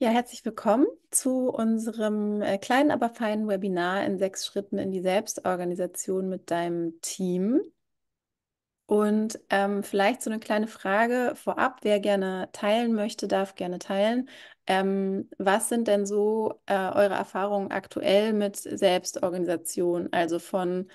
Ja, herzlich willkommen zu unserem äh, kleinen, aber feinen Webinar in sechs Schritten in die Selbstorganisation mit deinem Team. Und ähm, vielleicht so eine kleine Frage vorab, wer gerne teilen möchte, darf gerne teilen. Ähm, was sind denn so äh, eure Erfahrungen aktuell mit Selbstorganisation? Also von,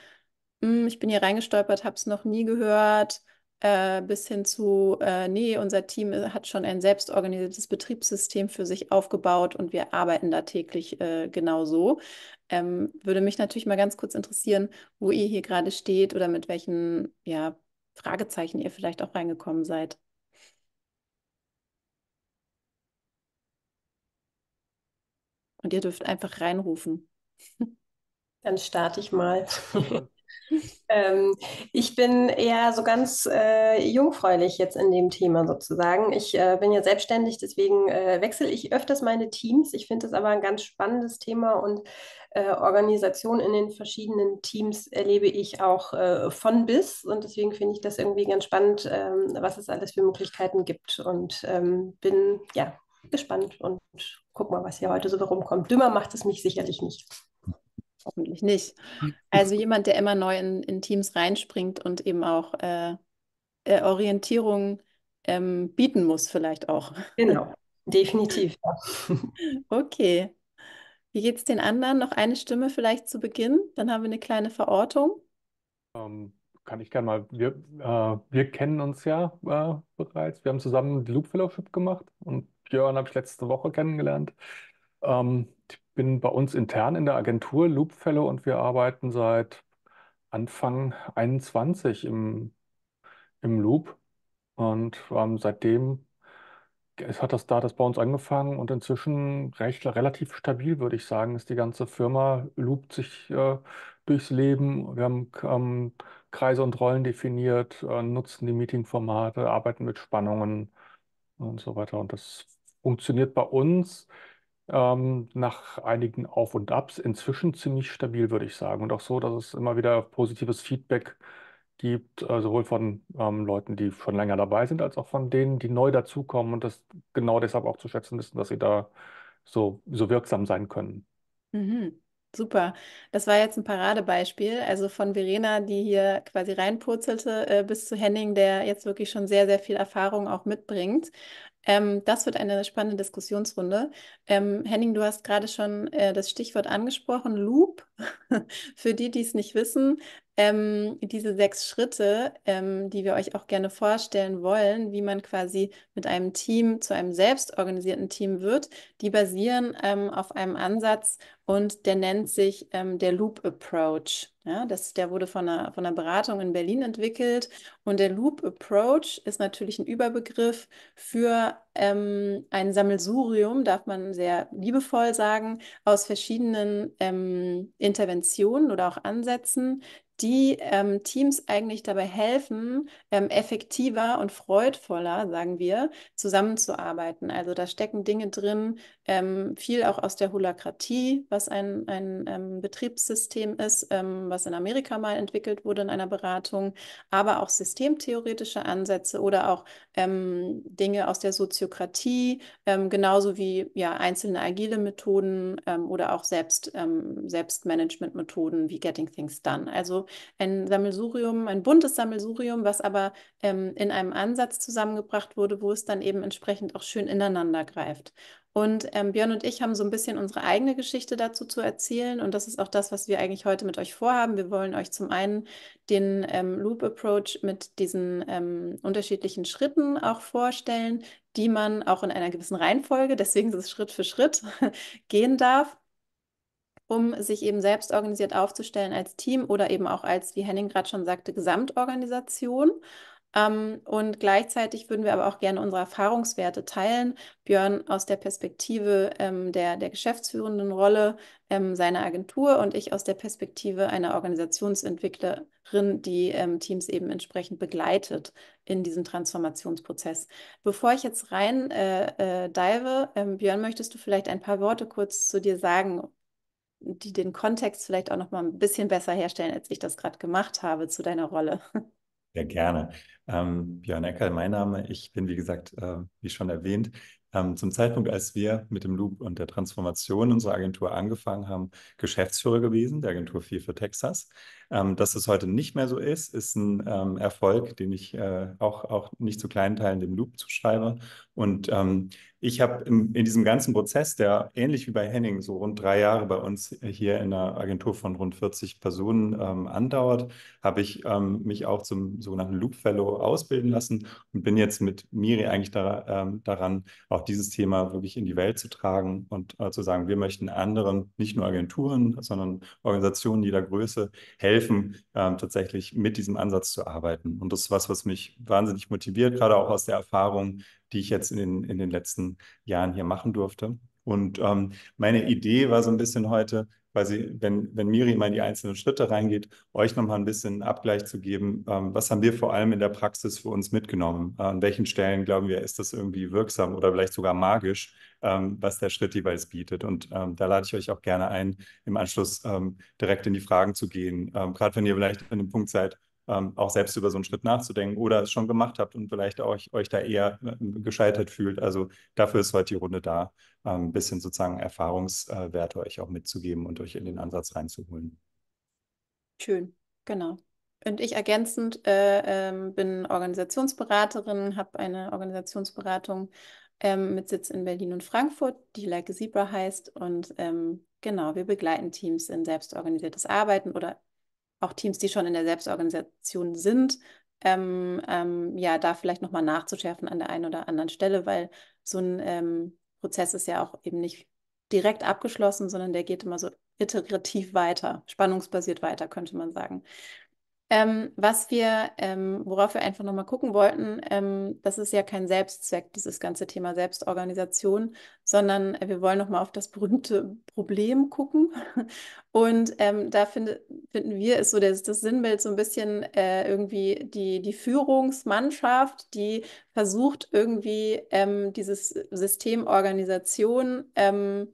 mh, hm, ich bin hier reingestolpert, habe es noch nie gehört äh, bis hin zu, äh, nee, unser Team äh, hat schon ein selbstorganisiertes Betriebssystem für sich aufgebaut und wir arbeiten da täglich äh, genau so. Ähm, würde mich natürlich mal ganz kurz interessieren, wo ihr hier gerade steht oder mit welchen ja, Fragezeichen ihr vielleicht auch reingekommen seid. Und ihr dürft einfach reinrufen. Dann starte ich mal. ähm, ich bin eher so ganz äh, jungfräulich jetzt in dem Thema sozusagen. Ich äh, bin ja selbstständig, deswegen äh, wechsle ich öfters meine Teams. Ich finde das aber ein ganz spannendes Thema und äh, Organisation in den verschiedenen Teams erlebe ich auch äh, von bis. Und deswegen finde ich das irgendwie ganz spannend, ähm, was es alles für Möglichkeiten gibt. Und ähm, bin ja gespannt und guck mal, was hier heute so rumkommt. Dümmer macht es mich sicherlich nicht. Hoffentlich nicht. Also jemand, der immer neu in, in Teams reinspringt und eben auch äh, äh, Orientierung ähm, bieten muss, vielleicht auch. Genau, definitiv. okay. Wie geht es den anderen? Noch eine Stimme vielleicht zu Beginn, dann haben wir eine kleine Verortung. Ähm, kann ich gerne mal. Wir, äh, wir kennen uns ja äh, bereits. Wir haben zusammen die Loop Fellowship gemacht und Björn habe ich letzte Woche kennengelernt. Ähm, ich bin bei uns intern in der Agentur Loopfälle und wir arbeiten seit Anfang 21 im, im Loop. Und ähm, seitdem es hat das da das bei uns angefangen und inzwischen recht relativ stabil, würde ich sagen, ist die ganze Firma, loopt sich äh, durchs Leben. Wir haben ähm, Kreise und Rollen definiert, äh, nutzen die Meetingformate, arbeiten mit Spannungen und so weiter. Und das funktioniert bei uns ähm, nach einigen Auf und Abs inzwischen ziemlich stabil, würde ich sagen. Und auch so, dass es immer wieder positives Feedback gibt, äh, sowohl von ähm, Leuten, die schon länger dabei sind, als auch von denen, die neu dazukommen und das genau deshalb auch zu schätzen wissen, dass sie da so, so wirksam sein können. Mhm. Super. Das war jetzt ein Paradebeispiel. Also von Verena, die hier quasi reinpurzelte, äh, bis zu Henning, der jetzt wirklich schon sehr, sehr viel Erfahrung auch mitbringt. Ähm, das wird eine spannende Diskussionsrunde. Ähm, Henning, du hast gerade schon äh, das Stichwort angesprochen, Loop. Für die, die es nicht wissen, ähm, diese sechs Schritte, ähm, die wir euch auch gerne vorstellen wollen, wie man quasi mit einem Team zu einem selbstorganisierten Team wird, die basieren ähm, auf einem Ansatz und der nennt sich ähm, der Loop Approach. Ja, das, der wurde von einer, von einer Beratung in Berlin entwickelt und der Loop Approach ist natürlich ein Überbegriff für ähm, ein Sammelsurium, darf man sehr liebevoll sagen, aus verschiedenen ähm, Interventionen oder auch Ansätzen, die ähm, Teams eigentlich dabei helfen, ähm, effektiver und freudvoller, sagen wir, zusammenzuarbeiten. Also da stecken Dinge drin, ähm, viel auch aus der Holakratie, was ein, ein ähm, Betriebssystem ist, ähm, was in Amerika mal entwickelt wurde in einer Beratung, aber auch systemtheoretische Ansätze oder auch ähm, Dinge aus der Soziokratie, genauso wie ja, einzelne agile Methoden oder auch selbst, Selbstmanagement-Methoden wie Getting Things Done. Also ein Sammelsurium, ein buntes Sammelsurium, was aber ähm, in einem Ansatz zusammengebracht wurde, wo es dann eben entsprechend auch schön ineinander greift. Und ähm, Björn und ich haben so ein bisschen unsere eigene Geschichte dazu zu erzählen. Und das ist auch das, was wir eigentlich heute mit euch vorhaben. Wir wollen euch zum einen den ähm, Loop Approach mit diesen ähm, unterschiedlichen Schritten auch vorstellen, die man auch in einer gewissen Reihenfolge, deswegen ist es Schritt für Schritt, gehen darf um sich eben selbst organisiert aufzustellen als Team oder eben auch als, wie Henning gerade schon sagte, Gesamtorganisation. Ähm, und gleichzeitig würden wir aber auch gerne unsere Erfahrungswerte teilen. Björn aus der Perspektive ähm, der, der geschäftsführenden Rolle ähm, seiner Agentur und ich aus der Perspektive einer Organisationsentwicklerin, die ähm, Teams eben entsprechend begleitet in diesem Transformationsprozess. Bevor ich jetzt rein äh, äh, dive, ähm, Björn, möchtest du vielleicht ein paar Worte kurz zu dir sagen, die den Kontext vielleicht auch noch mal ein bisschen besser herstellen, als ich das gerade gemacht habe zu deiner Rolle. Ja, gerne. Ähm, Björn Eckerl, mein Name. Ich bin, wie gesagt, äh, wie schon erwähnt, ähm, zum Zeitpunkt, als wir mit dem Loop und der Transformation unserer Agentur angefangen haben, Geschäftsführer gewesen, der Agentur 4 für Texas. Ähm, dass es heute nicht mehr so ist, ist ein ähm, Erfolg, den ich äh, auch, auch nicht zu kleinen Teilen dem Loop zuschreibe. Und ähm, ich habe in diesem ganzen Prozess, der ähnlich wie bei Henning so rund drei Jahre bei uns hier in einer Agentur von rund 40 Personen ähm, andauert, habe ich ähm, mich auch zum sogenannten Loop Fellow ausbilden lassen und bin jetzt mit Miri eigentlich da, ähm, daran, auch dieses Thema wirklich in die Welt zu tragen und äh, zu sagen, wir möchten anderen, nicht nur Agenturen, sondern Organisationen jeder Größe helfen, ähm, tatsächlich mit diesem Ansatz zu arbeiten. Und das ist was, was mich wahnsinnig motiviert, gerade auch aus der Erfahrung, die ich jetzt in den, in den letzten Jahren hier machen durfte. Und ähm, meine Idee war so ein bisschen heute, weil wenn, wenn Miri mal in die einzelnen Schritte reingeht, euch nochmal ein bisschen einen Abgleich zu geben, ähm, was haben wir vor allem in der Praxis für uns mitgenommen? Äh, an welchen Stellen glauben wir, ist das irgendwie wirksam oder vielleicht sogar magisch, ähm, was der Schritt jeweils bietet? Und ähm, da lade ich euch auch gerne ein, im Anschluss ähm, direkt in die Fragen zu gehen. Ähm, gerade wenn ihr vielleicht an dem Punkt seid, ähm, auch selbst über so einen Schritt nachzudenken oder es schon gemacht habt und vielleicht euch, euch da eher äh, gescheitert fühlt. Also dafür ist heute die Runde da, ähm, ein bisschen sozusagen Erfahrungswerte euch auch mitzugeben und euch in den Ansatz reinzuholen. Schön, genau. Und ich ergänzend äh, äh, bin Organisationsberaterin, habe eine Organisationsberatung ähm, mit Sitz in Berlin und Frankfurt, die Like Zebra heißt. Und ähm, genau, wir begleiten Teams in selbstorganisiertes Arbeiten oder auch Teams, die schon in der Selbstorganisation sind, ähm, ähm, ja, da vielleicht nochmal nachzuschärfen an der einen oder anderen Stelle, weil so ein ähm, Prozess ist ja auch eben nicht direkt abgeschlossen, sondern der geht immer so iterativ weiter, spannungsbasiert weiter, könnte man sagen. Ähm, was wir, ähm, worauf wir einfach nochmal gucken wollten, ähm, das ist ja kein Selbstzweck, dieses ganze Thema Selbstorganisation, sondern wir wollen nochmal auf das berühmte Problem gucken. Und ähm, da find, finden wir, ist so das, das Sinnbild so ein bisschen äh, irgendwie die, die Führungsmannschaft, die versucht irgendwie ähm, dieses System Organisation ähm,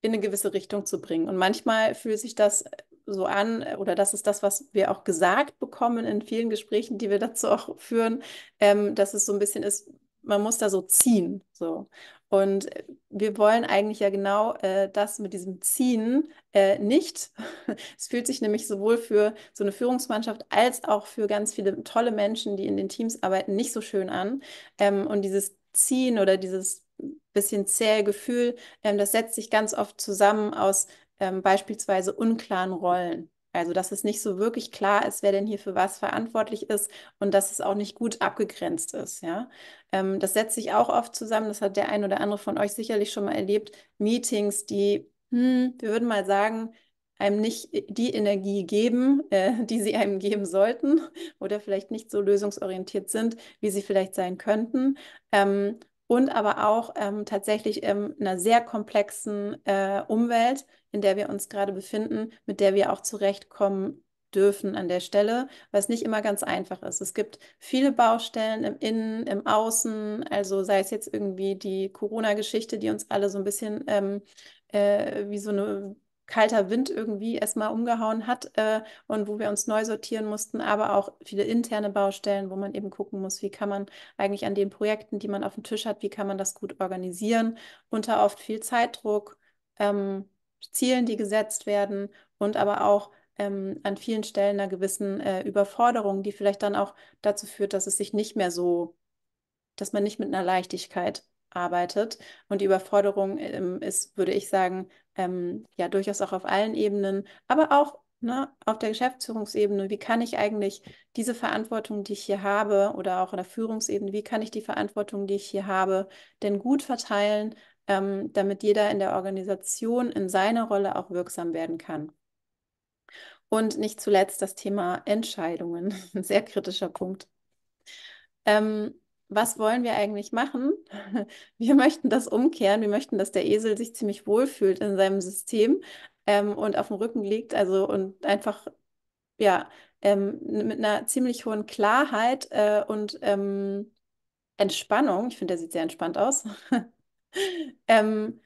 in eine gewisse Richtung zu bringen. Und manchmal fühlt sich das äh, so an, äh, oder das ist das, was wir auch gesagt bekommen in vielen Gesprächen, die wir dazu auch führen, ähm, dass es so ein bisschen ist, man muss da so ziehen. So. Und äh, wir wollen eigentlich ja genau äh, das mit diesem Ziehen äh, nicht. Es fühlt sich nämlich sowohl für so eine Führungsmannschaft als auch für ganz viele tolle Menschen, die in den Teams arbeiten, nicht so schön an. Ähm, und dieses Ziehen oder dieses bisschen zähe Gefühl, ähm, das setzt sich ganz oft zusammen aus ähm, beispielsweise unklaren Rollen. Also, dass es nicht so wirklich klar ist, wer denn hier für was verantwortlich ist und dass es auch nicht gut abgegrenzt ist. Ja? Ähm, das setzt sich auch oft zusammen, das hat der ein oder andere von euch sicherlich schon mal erlebt, Meetings, die, hm, wir würden mal sagen, einem nicht die Energie geben, äh, die sie einem geben sollten oder vielleicht nicht so lösungsorientiert sind, wie sie vielleicht sein könnten. Ähm, und aber auch ähm, tatsächlich in einer sehr komplexen äh, Umwelt, in der wir uns gerade befinden, mit der wir auch zurechtkommen dürfen an der Stelle, was nicht immer ganz einfach ist. Es gibt viele Baustellen im Innen, im Außen, also sei es jetzt irgendwie die Corona-Geschichte, die uns alle so ein bisschen ähm, äh, wie so eine kalter Wind irgendwie erstmal umgehauen hat äh, und wo wir uns neu sortieren mussten, aber auch viele interne Baustellen, wo man eben gucken muss, wie kann man eigentlich an den Projekten, die man auf dem Tisch hat, wie kann man das gut organisieren, unter oft viel Zeitdruck, ähm, Zielen, die gesetzt werden und aber auch ähm, an vielen Stellen einer gewissen äh, Überforderung, die vielleicht dann auch dazu führt, dass es sich nicht mehr so, dass man nicht mit einer Leichtigkeit arbeitet. Und die Überforderung ähm, ist, würde ich sagen, ähm, ja, durchaus auch auf allen Ebenen, aber auch ne, auf der Geschäftsführungsebene. Wie kann ich eigentlich diese Verantwortung, die ich hier habe, oder auch in der Führungsebene, wie kann ich die Verantwortung, die ich hier habe, denn gut verteilen, ähm, damit jeder in der Organisation in seiner Rolle auch wirksam werden kann? Und nicht zuletzt das Thema Entscheidungen, ein sehr kritischer Punkt. Ähm, was wollen wir eigentlich machen? Wir möchten das umkehren. Wir möchten, dass der Esel sich ziemlich wohlfühlt in seinem System ähm, und auf dem Rücken liegt, also und einfach ja ähm, mit einer ziemlich hohen Klarheit äh, und ähm, Entspannung. Ich finde, der sieht sehr entspannt aus. Ähm,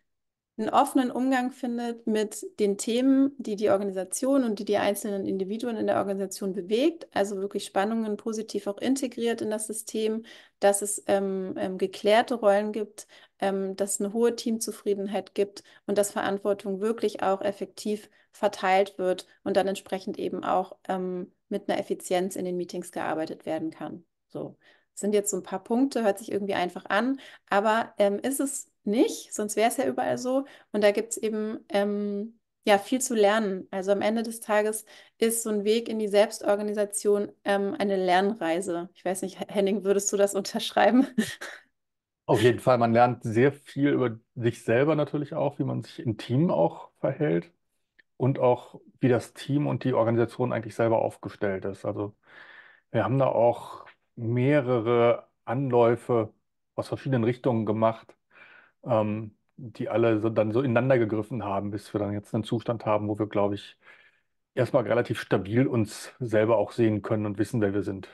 einen offenen Umgang findet mit den Themen, die die Organisation und die die einzelnen Individuen in der Organisation bewegt, also wirklich Spannungen positiv auch integriert in das System, dass es ähm, ähm, geklärte Rollen gibt, ähm, dass es eine hohe Teamzufriedenheit gibt und dass Verantwortung wirklich auch effektiv verteilt wird und dann entsprechend eben auch ähm, mit einer Effizienz in den Meetings gearbeitet werden kann. So sind jetzt so ein paar Punkte, hört sich irgendwie einfach an, aber ähm, ist es nicht, sonst wäre es ja überall so. Und da gibt es eben ähm, ja viel zu lernen. Also am Ende des Tages ist so ein Weg in die Selbstorganisation ähm, eine Lernreise. Ich weiß nicht, Henning, würdest du das unterschreiben? Auf jeden Fall, man lernt sehr viel über sich selber natürlich auch, wie man sich im Team auch verhält und auch, wie das Team und die Organisation eigentlich selber aufgestellt ist. Also wir haben da auch mehrere Anläufe aus verschiedenen Richtungen gemacht, ähm, die alle so, dann so ineinander gegriffen haben, bis wir dann jetzt einen Zustand haben, wo wir, glaube ich, erstmal relativ stabil uns selber auch sehen können und wissen, wer wir sind.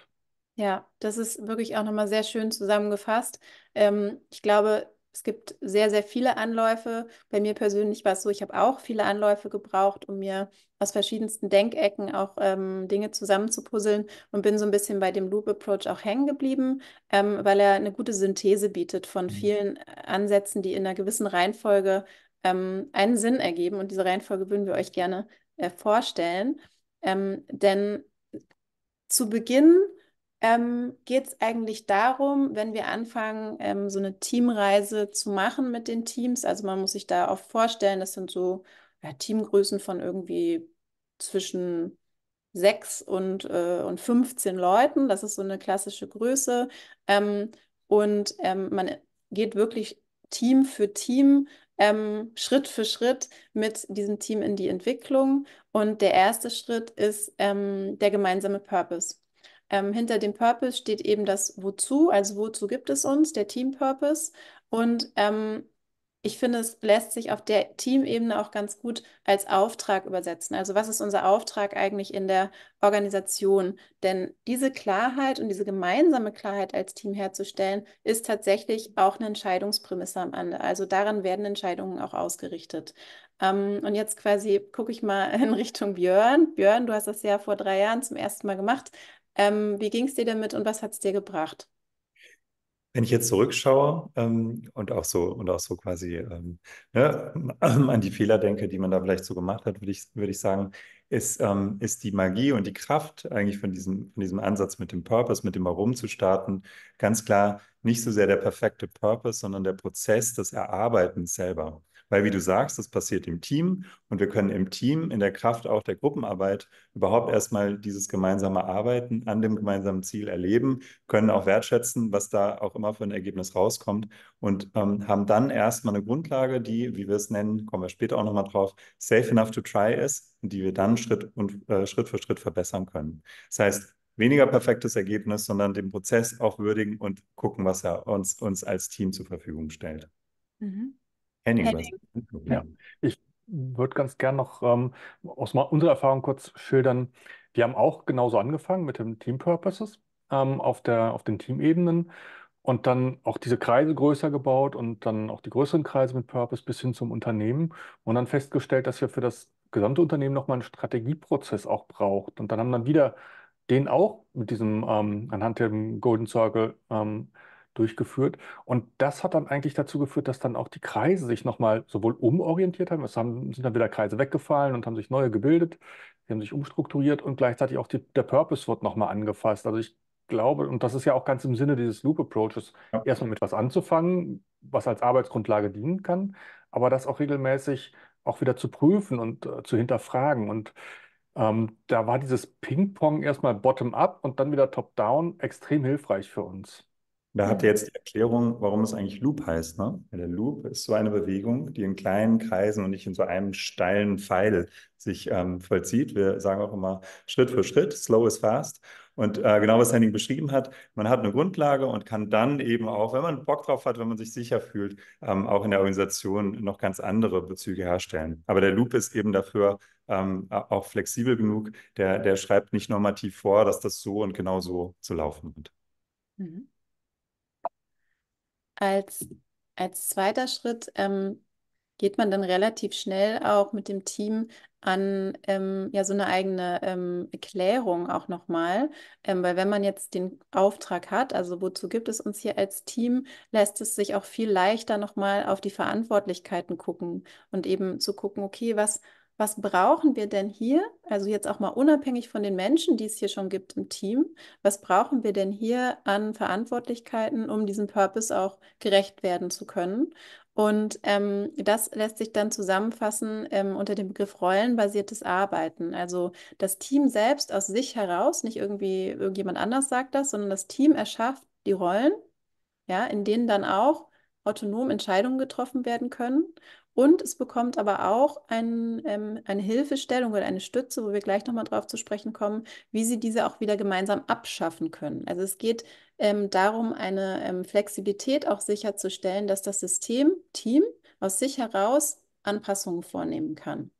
Ja, das ist wirklich auch nochmal sehr schön zusammengefasst. Ähm, ich glaube, es gibt sehr, sehr viele Anläufe. Bei mir persönlich war es so, ich habe auch viele Anläufe gebraucht, um mir aus verschiedensten Denkecken auch ähm, Dinge zusammenzupuzzeln und bin so ein bisschen bei dem Loop Approach auch hängen geblieben, ähm, weil er eine gute Synthese bietet von mhm. vielen Ansätzen, die in einer gewissen Reihenfolge ähm, einen Sinn ergeben. Und diese Reihenfolge würden wir euch gerne äh, vorstellen. Ähm, denn zu Beginn ähm, geht es eigentlich darum, wenn wir anfangen, ähm, so eine Teamreise zu machen mit den Teams. Also man muss sich da oft vorstellen, das sind so ja, Teamgrößen von irgendwie zwischen sechs und, äh, und 15 Leuten. Das ist so eine klassische Größe. Ähm, und ähm, man geht wirklich Team für Team ähm, Schritt für Schritt mit diesem Team in die Entwicklung. Und der erste Schritt ist ähm, der gemeinsame Purpose. Ähm, hinter dem Purpose steht eben das Wozu, also wozu gibt es uns, der Team Purpose. Und ähm, ich finde, es lässt sich auf der Teamebene auch ganz gut als Auftrag übersetzen. Also was ist unser Auftrag eigentlich in der Organisation? Denn diese Klarheit und diese gemeinsame Klarheit als Team herzustellen, ist tatsächlich auch eine Entscheidungsprämisse am Ende. Also daran werden Entscheidungen auch ausgerichtet. Ähm, und jetzt quasi gucke ich mal in Richtung Björn. Björn, du hast das ja vor drei Jahren zum ersten Mal gemacht. Ähm, wie ging es dir damit und was hat es dir gebracht? Wenn ich jetzt zurückschaue ähm, und auch so und auch so quasi ähm, ne, ähm, an die Fehler denke, die man da vielleicht so gemacht hat, würde ich, würd ich sagen, ist, ähm, ist die Magie und die Kraft eigentlich von diesem, von diesem Ansatz mit dem Purpose, mit dem Warum zu starten, ganz klar nicht so sehr der perfekte Purpose, sondern der Prozess des Erarbeitens selber. Weil, wie du sagst, das passiert im Team und wir können im Team, in der Kraft auch der Gruppenarbeit, überhaupt erstmal dieses gemeinsame Arbeiten an dem gemeinsamen Ziel erleben, können auch wertschätzen, was da auch immer für ein Ergebnis rauskommt und ähm, haben dann erstmal eine Grundlage, die, wie wir es nennen, kommen wir später auch nochmal drauf, safe enough to try ist, die wir dann Schritt, und, äh, Schritt für Schritt verbessern können. Das heißt, weniger perfektes Ergebnis, sondern den Prozess auch würdigen und gucken, was er uns, uns als Team zur Verfügung stellt. Mhm. Henning. Henning. Ja. Ich würde ganz gern noch ähm, aus unserer Erfahrung kurz schildern. Wir haben auch genauso angefangen mit dem Team Purposes ähm, auf, der, auf den Teamebenen und dann auch diese Kreise größer gebaut und dann auch die größeren Kreise mit Purpose bis hin zum Unternehmen und dann festgestellt, dass wir für das gesamte Unternehmen nochmal einen Strategieprozess auch braucht. Und dann haben dann wieder den auch mit diesem ähm, anhand dem Golden Circle ähm, durchgeführt. Und das hat dann eigentlich dazu geführt, dass dann auch die Kreise sich nochmal sowohl umorientiert haben, es haben, sind dann wieder Kreise weggefallen und haben sich neue gebildet, sie haben sich umstrukturiert und gleichzeitig auch die, der Purpose wird nochmal angefasst. Also ich glaube, und das ist ja auch ganz im Sinne dieses Loop Approaches, ja. erstmal mit was anzufangen, was als Arbeitsgrundlage dienen kann, aber das auch regelmäßig auch wieder zu prüfen und äh, zu hinterfragen. Und ähm, da war dieses Ping-Pong erstmal bottom-up und dann wieder top-down extrem hilfreich für uns da habt ihr jetzt die Erklärung, warum es eigentlich Loop heißt. Ne? Der Loop ist so eine Bewegung, die in kleinen Kreisen und nicht in so einem steilen Pfeil sich ähm, vollzieht. Wir sagen auch immer Schritt für Schritt, slow is fast. Und äh, genau, was Henning beschrieben hat, man hat eine Grundlage und kann dann eben auch, wenn man Bock drauf hat, wenn man sich sicher fühlt, ähm, auch in der Organisation noch ganz andere Bezüge herstellen. Aber der Loop ist eben dafür ähm, auch flexibel genug. Der, der schreibt nicht normativ vor, dass das so und genau so zu laufen wird. Mhm. Als, als zweiter Schritt ähm, geht man dann relativ schnell auch mit dem Team an ähm, ja so eine eigene ähm, Erklärung auch nochmal, ähm, weil wenn man jetzt den Auftrag hat, also wozu gibt es uns hier als Team, lässt es sich auch viel leichter nochmal auf die Verantwortlichkeiten gucken und eben zu gucken, okay, was was brauchen wir denn hier, also jetzt auch mal unabhängig von den Menschen, die es hier schon gibt im Team, was brauchen wir denn hier an Verantwortlichkeiten, um diesem Purpose auch gerecht werden zu können? Und ähm, das lässt sich dann zusammenfassen ähm, unter dem Begriff rollenbasiertes Arbeiten. Also das Team selbst aus sich heraus, nicht irgendwie irgendjemand anders sagt das, sondern das Team erschafft die Rollen, ja, in denen dann auch autonom Entscheidungen getroffen werden können. Und es bekommt aber auch ein, ähm, eine Hilfestellung oder eine Stütze, wo wir gleich nochmal drauf zu sprechen kommen, wie sie diese auch wieder gemeinsam abschaffen können. Also es geht ähm, darum, eine ähm, Flexibilität auch sicherzustellen, dass das System, Team aus sich heraus Anpassungen vornehmen kann.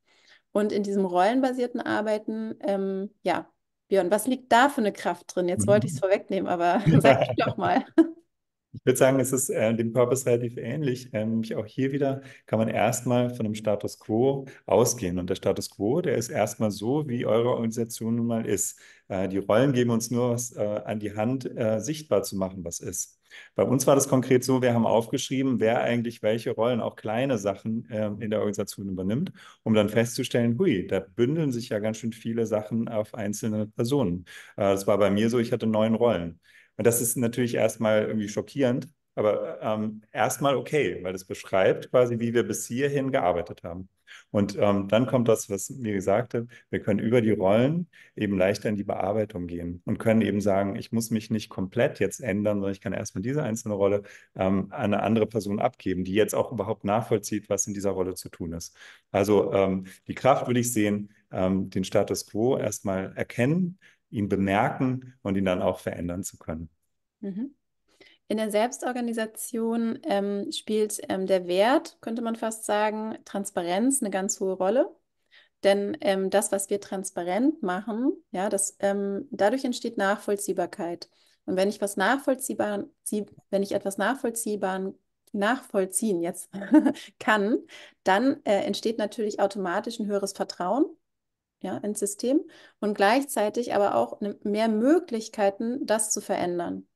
Und in diesem rollenbasierten Arbeiten, ähm, ja, Björn, was liegt da für eine Kraft drin? Jetzt wollte mhm. ich es vorwegnehmen, aber sag ich doch mal. Ich würde sagen, es ist äh, dem Purpose relativ ähnlich. Ähm, auch hier wieder kann man erstmal von dem Status quo ausgehen. Und der Status quo, der ist erstmal so, wie eure Organisation nun mal ist. Äh, die Rollen geben uns nur was äh, an die Hand, äh, sichtbar zu machen, was ist. Bei uns war das konkret so, wir haben aufgeschrieben, wer eigentlich welche Rollen, auch kleine Sachen ähm, in der Organisation übernimmt, um dann festzustellen, hui, da bündeln sich ja ganz schön viele Sachen auf einzelne Personen. Äh, das war bei mir so, ich hatte neun Rollen. Und das ist natürlich erstmal irgendwie schockierend, aber ähm, erstmal okay, weil das beschreibt quasi, wie wir bis hierhin gearbeitet haben. Und ähm, dann kommt das, was mir gesagt hat, wir können über die Rollen eben leichter in die Bearbeitung gehen und können eben sagen, ich muss mich nicht komplett jetzt ändern, sondern ich kann erstmal diese einzelne Rolle ähm, an eine andere Person abgeben, die jetzt auch überhaupt nachvollzieht, was in dieser Rolle zu tun ist. Also ähm, die Kraft würde ich sehen, ähm, den Status quo erstmal erkennen ihn bemerken und ihn dann auch verändern zu können. Mhm. In der Selbstorganisation ähm, spielt ähm, der Wert, könnte man fast sagen, Transparenz eine ganz hohe Rolle. Denn ähm, das, was wir transparent machen, ja, das, ähm, dadurch entsteht Nachvollziehbarkeit. Und wenn ich was nachvollziehbar, wenn ich etwas nachvollziehbaren nachvollziehen jetzt kann, dann äh, entsteht natürlich automatisch ein höheres Vertrauen ja, ins System und gleichzeitig aber auch ne, mehr Möglichkeiten, das zu verändern.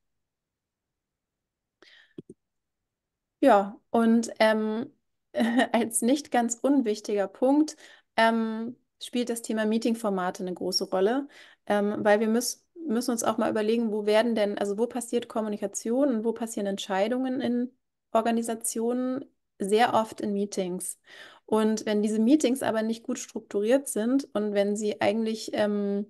Ja, und ähm, als nicht ganz unwichtiger Punkt ähm, spielt das Thema Meetingformate eine große Rolle, ähm, weil wir müssen müssen uns auch mal überlegen, wo werden denn, also wo passiert Kommunikation und wo passieren Entscheidungen in Organisationen, sehr oft in Meetings. Und wenn diese Meetings aber nicht gut strukturiert sind und wenn sie eigentlich ähm,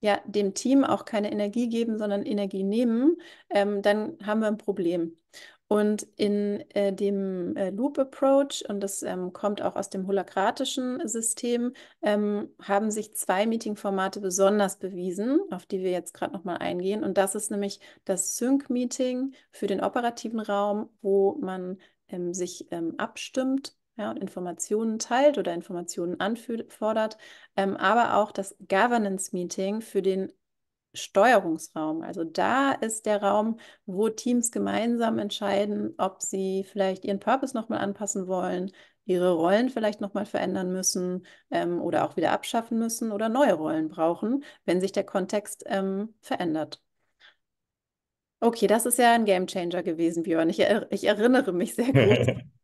ja, dem Team auch keine Energie geben, sondern Energie nehmen, ähm, dann haben wir ein Problem. Und in äh, dem äh, Loop Approach, und das ähm, kommt auch aus dem holakratischen System, ähm, haben sich zwei Meeting-Formate besonders bewiesen, auf die wir jetzt gerade nochmal eingehen. Und das ist nämlich das Sync-Meeting für den operativen Raum, wo man ähm, sich ähm, abstimmt ja, und Informationen teilt oder Informationen anfordert, ähm, aber auch das Governance-Meeting für den Steuerungsraum. Also da ist der Raum, wo Teams gemeinsam entscheiden, ob sie vielleicht ihren Purpose nochmal anpassen wollen, ihre Rollen vielleicht nochmal verändern müssen ähm, oder auch wieder abschaffen müssen oder neue Rollen brauchen, wenn sich der Kontext ähm, verändert. Okay, das ist ja ein Game Changer gewesen, Björn. Ich, er ich erinnere mich sehr gut.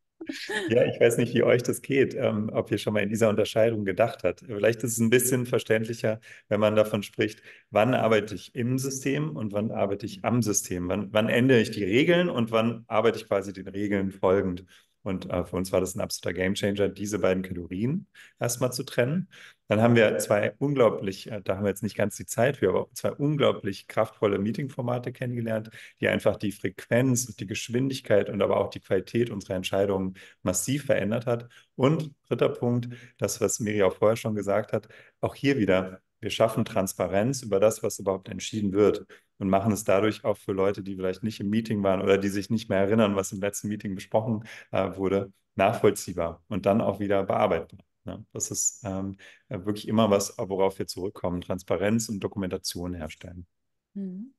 Ja, ich weiß nicht, wie euch das geht, ähm, ob ihr schon mal in dieser Unterscheidung gedacht habt. Vielleicht ist es ein bisschen verständlicher, wenn man davon spricht, wann arbeite ich im System und wann arbeite ich am System? Wann, wann ändere ich die Regeln und wann arbeite ich quasi den Regeln folgend? Und äh, für uns war das ein absoluter Gamechanger, diese beiden Kalorien erstmal zu trennen. Dann haben wir zwei unglaublich, äh, da haben wir jetzt nicht ganz die Zeit für, aber zwei unglaublich kraftvolle Meeting-Formate kennengelernt, die einfach die Frequenz, und die Geschwindigkeit und aber auch die Qualität unserer Entscheidungen massiv verändert hat. Und dritter Punkt, das, was Miri auch vorher schon gesagt hat, auch hier wieder, wir schaffen Transparenz über das, was überhaupt entschieden wird und machen es dadurch auch für Leute, die vielleicht nicht im Meeting waren oder die sich nicht mehr erinnern, was im letzten Meeting besprochen äh, wurde, nachvollziehbar und dann auch wieder bearbeitbar. Ne? Das ist ähm, wirklich immer was, worauf wir zurückkommen, Transparenz und Dokumentation herstellen. Mhm.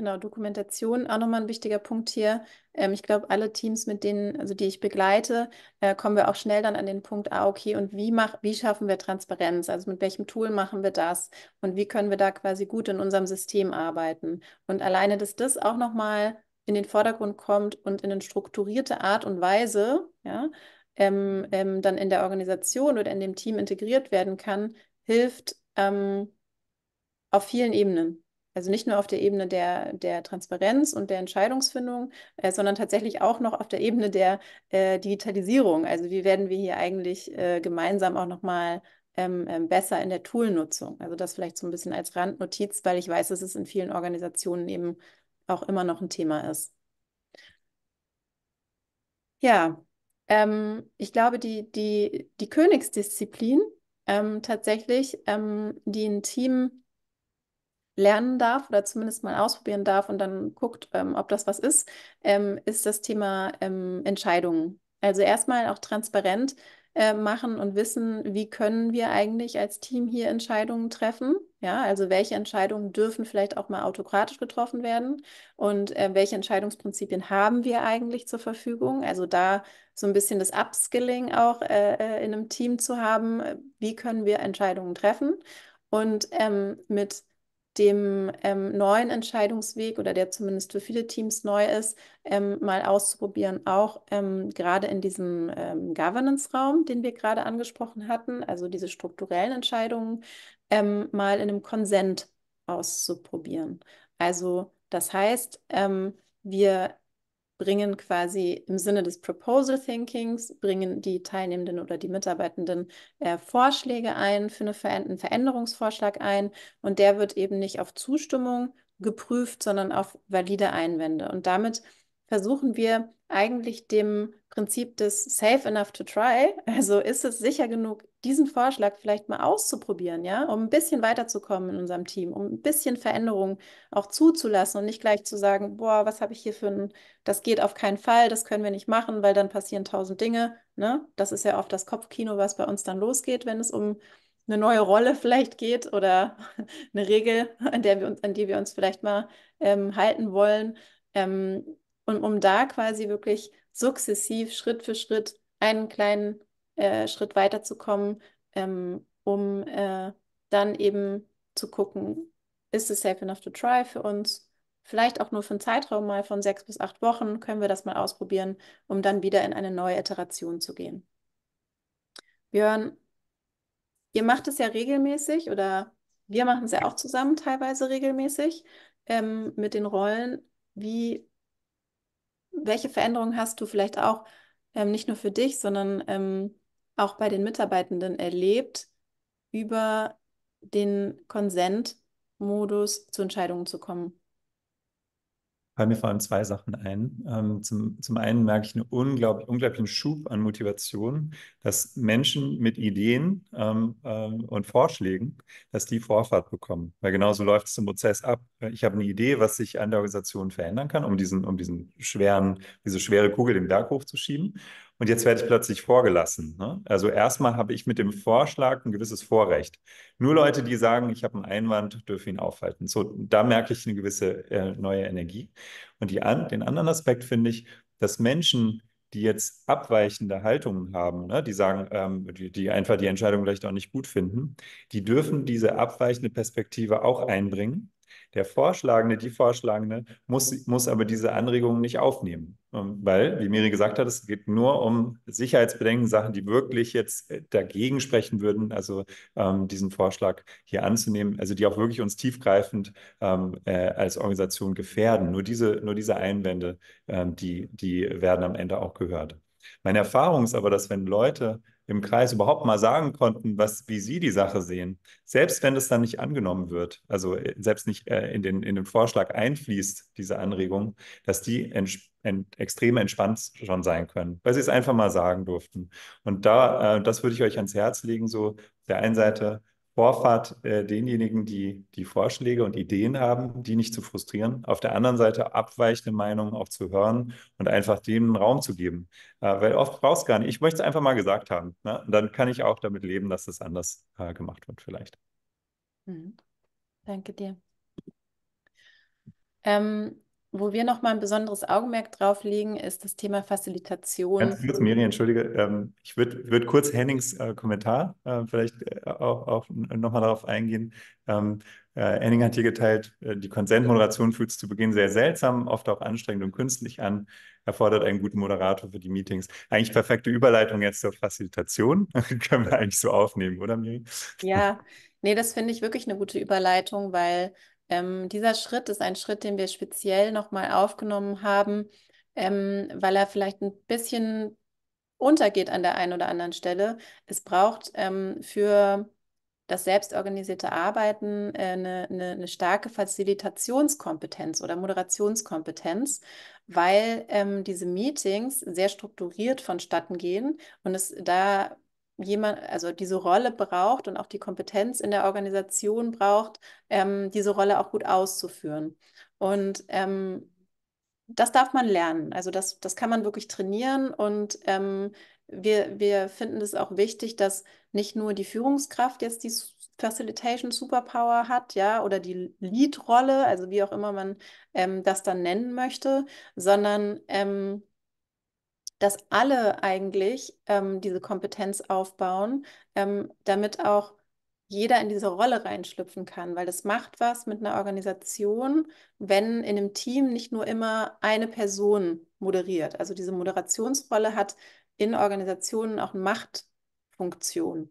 Genau, Dokumentation, auch nochmal ein wichtiger Punkt hier. Ähm, ich glaube, alle Teams, mit denen, also die ich begleite, äh, kommen wir auch schnell dann an den Punkt, ah, okay, und wie mach, wie schaffen wir Transparenz? Also mit welchem Tool machen wir das? Und wie können wir da quasi gut in unserem System arbeiten? Und alleine, dass das auch nochmal in den Vordergrund kommt und in eine strukturierte Art und Weise, ja, ähm, ähm, dann in der Organisation oder in dem Team integriert werden kann, hilft ähm, auf vielen Ebenen. Also nicht nur auf der Ebene der, der Transparenz und der Entscheidungsfindung, äh, sondern tatsächlich auch noch auf der Ebene der äh, Digitalisierung. Also wie werden wir hier eigentlich äh, gemeinsam auch nochmal ähm, ähm, besser in der Toolnutzung? Also das vielleicht so ein bisschen als Randnotiz, weil ich weiß, dass es in vielen Organisationen eben auch immer noch ein Thema ist. Ja, ähm, ich glaube, die, die, die Königsdisziplin ähm, tatsächlich, ähm, die ein Team lernen darf oder zumindest mal ausprobieren darf und dann guckt, ähm, ob das was ist, ähm, ist das Thema ähm, Entscheidungen. Also erstmal auch transparent äh, machen und wissen, wie können wir eigentlich als Team hier Entscheidungen treffen. Ja, also welche Entscheidungen dürfen vielleicht auch mal autokratisch getroffen werden und äh, welche Entscheidungsprinzipien haben wir eigentlich zur Verfügung. Also da so ein bisschen das Upskilling auch äh, äh in einem Team zu haben, äh, wie können wir Entscheidungen treffen. Und ähm, mit dem ähm, neuen Entscheidungsweg oder der zumindest für viele Teams neu ist, ähm, mal auszuprobieren, auch ähm, gerade in diesem ähm, Governance-Raum, den wir gerade angesprochen hatten, also diese strukturellen Entscheidungen, ähm, mal in einem Konsent auszuprobieren. Also das heißt, ähm, wir bringen quasi im Sinne des Proposal Thinkings, bringen die Teilnehmenden oder die Mitarbeitenden äh, Vorschläge ein für eine Ver einen Veränderungsvorschlag ein und der wird eben nicht auf Zustimmung geprüft, sondern auf valide Einwände. Und damit versuchen wir eigentlich dem Prinzip des Safe Enough to Try, also ist es sicher genug, diesen Vorschlag vielleicht mal auszuprobieren, ja, um ein bisschen weiterzukommen in unserem Team, um ein bisschen Veränderungen auch zuzulassen und nicht gleich zu sagen, boah, was habe ich hier für ein, das geht auf keinen Fall, das können wir nicht machen, weil dann passieren tausend Dinge, ne? Das ist ja oft das Kopfkino, was bei uns dann losgeht, wenn es um eine neue Rolle vielleicht geht oder eine Regel, an der wir uns, an die wir uns vielleicht mal ähm, halten wollen. Ähm, und um da quasi wirklich sukzessiv, Schritt für Schritt, einen kleinen äh, Schritt weiterzukommen, ähm, um äh, dann eben zu gucken, ist es safe enough to try für uns? Vielleicht auch nur für einen Zeitraum mal von sechs bis acht Wochen können wir das mal ausprobieren, um dann wieder in eine neue Iteration zu gehen. Björn, ihr macht es ja regelmäßig oder wir machen es ja auch zusammen teilweise regelmäßig ähm, mit den Rollen. Wie welche Veränderungen hast du vielleicht auch ähm, nicht nur für dich, sondern ähm, auch bei den Mitarbeitenden erlebt über den Konsentmodus zu Entscheidungen zu kommen? fallen mir vor allem zwei Sachen ein. Ähm, zum, zum einen merke ich einen unglaublich, unglaublichen Schub an Motivation, dass Menschen mit Ideen ähm, ähm, und Vorschlägen, dass die Vorfahrt bekommen. Weil genauso läuft es im Prozess ab. Ich habe eine Idee, was sich an der Organisation verändern kann, um diesen, um diesen schweren, diese schwere Kugel den Berg hochzuschieben. Und jetzt werde ich plötzlich vorgelassen. Ne? Also erstmal habe ich mit dem Vorschlag ein gewisses Vorrecht. Nur mhm. Leute, die sagen, ich habe einen Einwand, dürfen ihn aufhalten. So, da merke ich eine gewisse äh, neue Energie. Und an, den anderen Aspekt finde ich, dass Menschen, die jetzt abweichende Haltungen haben, ne, die sagen, ähm, die, die, einfach die Entscheidung vielleicht auch nicht gut finden, die dürfen diese abweichende Perspektive auch einbringen der Vorschlagende, die Vorschlagende muss, muss aber diese Anregungen nicht aufnehmen, ähm, weil, wie Miri gesagt hat, es geht nur um Sicherheitsbedenken, Sachen, die wirklich jetzt äh, dagegen sprechen würden, also ähm, diesen Vorschlag hier anzunehmen, also die auch wirklich uns tiefgreifend ähm, äh, als Organisation gefährden. Nur diese, nur diese Einwände, ähm, die, die werden am Ende auch gehört. Meine Erfahrung ist aber, dass wenn Leute im Kreis überhaupt mal sagen konnten, was, wie sie die Sache sehen, selbst wenn es dann nicht angenommen wird, also äh, selbst nicht äh, in, den, in den Vorschlag einfließt, diese Anregung, dass die ents ent extrem entspannt schon sein können, weil sie es einfach mal sagen durften. Und da, äh, das würde ich euch ans Herz legen, so auf der einen Seite Vorfahrt äh, denjenigen, die die Vorschläge und Ideen haben, die nicht zu frustrieren. Auf der anderen Seite abweichende Meinungen auch zu hören und einfach denen Raum zu geben. Äh, weil oft brauchst du gar nicht. Ich möchte es einfach mal gesagt haben. Ne? dann kann ich auch damit leben, dass das anders äh, gemacht wird, vielleicht. Mhm. Danke dir. Ähm, wo wir nochmal ein besonderes Augenmerk drauf legen, ist das Thema Facilitation. Ganz kurz, Miri, entschuldige. Ähm, ich würde würd kurz Hennings äh, Kommentar ähm, äh, vielleicht auch, auch nochmal darauf eingehen. Ähm, äh, Henning hat hier geteilt, äh, die Konsentmoderation fühlt sich zu Beginn sehr seltsam, oft auch anstrengend und künstlich an, erfordert einen guten Moderator für die Meetings. Eigentlich perfekte Überleitung jetzt zur Facilitation. Können wir eigentlich so aufnehmen, oder Miri? Ja, nee, das finde ich wirklich eine gute Überleitung, weil ähm, dieser Schritt ist ein Schritt, den wir speziell nochmal aufgenommen haben, ähm, weil er vielleicht ein bisschen untergeht an der einen oder anderen Stelle. Es braucht ähm, für das selbstorganisierte Arbeiten äh, eine, eine, eine, starke Facilitationskompetenz oder Moderationskompetenz, weil ähm, diese Meetings sehr strukturiert vonstatten gehen und es da jemand, also diese Rolle braucht und auch die Kompetenz in der Organisation braucht, ähm, diese Rolle auch gut auszuführen. Und ähm, das darf man lernen. Also das, das kann man wirklich trainieren und ähm, wir, wir finden es auch wichtig, dass nicht nur die Führungskraft jetzt die Facilitation Superpower hat, ja, oder die Lead-Rolle, also wie auch immer man ähm, das dann nennen möchte, sondern ähm, dass alle eigentlich ähm, diese Kompetenz aufbauen, ähm, damit auch jeder in diese Rolle reinschlüpfen kann, weil das macht was mit einer Organisation, wenn in einem Team nicht nur immer eine Person moderiert. Also diese Moderationsrolle hat in Organisationen auch eine Machtfunktion.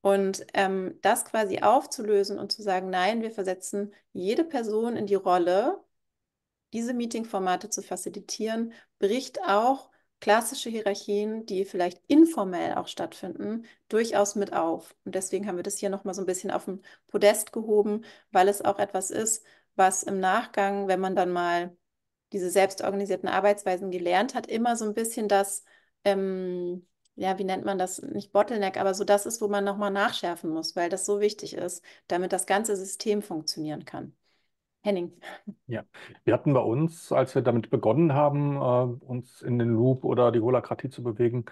Und ähm, das quasi aufzulösen und zu sagen, nein, wir versetzen jede Person in die Rolle, diese Meetingformate zu facilitieren, bricht auch klassische Hierarchien, die vielleicht informell auch stattfinden, durchaus mit auf. Und deswegen haben wir das hier nochmal so ein bisschen auf den Podest gehoben, weil es auch etwas ist, was im Nachgang, wenn man dann mal diese selbstorganisierten Arbeitsweisen gelernt hat, immer so ein bisschen das, ähm, ja, wie nennt man das, nicht Bottleneck, aber so das ist, wo man nochmal nachschärfen muss, weil das so wichtig ist, damit das ganze System funktionieren kann. Henning. Ja, wir hatten bei uns, als wir damit begonnen haben, äh, uns in den Loop oder die Holakratie zu bewegen,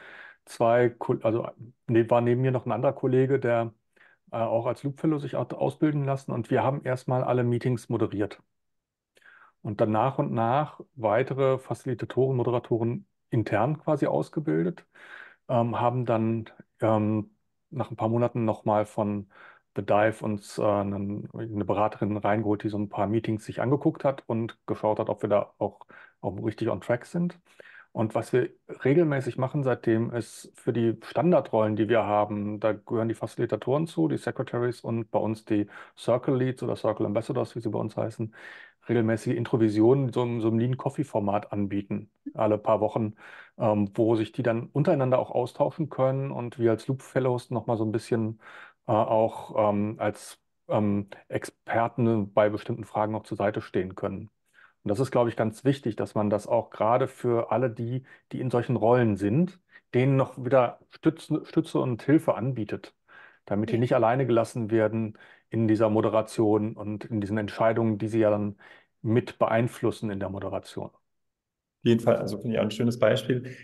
zwei, also ne, war neben mir noch ein anderer Kollege, der äh, auch als Loop Fellow sich ausbilden lassen und wir haben erstmal alle Meetings moderiert und dann nach und nach weitere Facilitatoren, Moderatoren intern quasi ausgebildet, ähm, haben dann ähm, nach ein paar Monaten nochmal von The Dive uns äh, eine Beraterin reingeholt, die so ein paar Meetings sich angeguckt hat und geschaut hat, ob wir da auch, auch richtig on track sind. Und was wir regelmäßig machen seitdem ist für die Standardrollen, die wir haben, da gehören die Facilitatoren zu, die Secretaries und bei uns die Circle Leads oder Circle Ambassadors, wie sie bei uns heißen, regelmäßige Introvisionen so, in, so im Lean Coffee Format anbieten, alle paar Wochen, ähm, wo sich die dann untereinander auch austauschen können und wir als Loop Fellows nochmal so ein bisschen äh, auch ähm, als ähm, Experten bei bestimmten Fragen auch zur Seite stehen können. Und das ist, glaube ich, ganz wichtig, dass man das auch gerade für alle die, die in solchen Rollen sind, denen noch wieder Stütze, Stütze und Hilfe anbietet, damit ja. die nicht alleine gelassen werden in dieser Moderation und in diesen Entscheidungen, die sie ja dann mit beeinflussen in der Moderation. Auf jeden Fall, also finde ich auch ein schönes Beispiel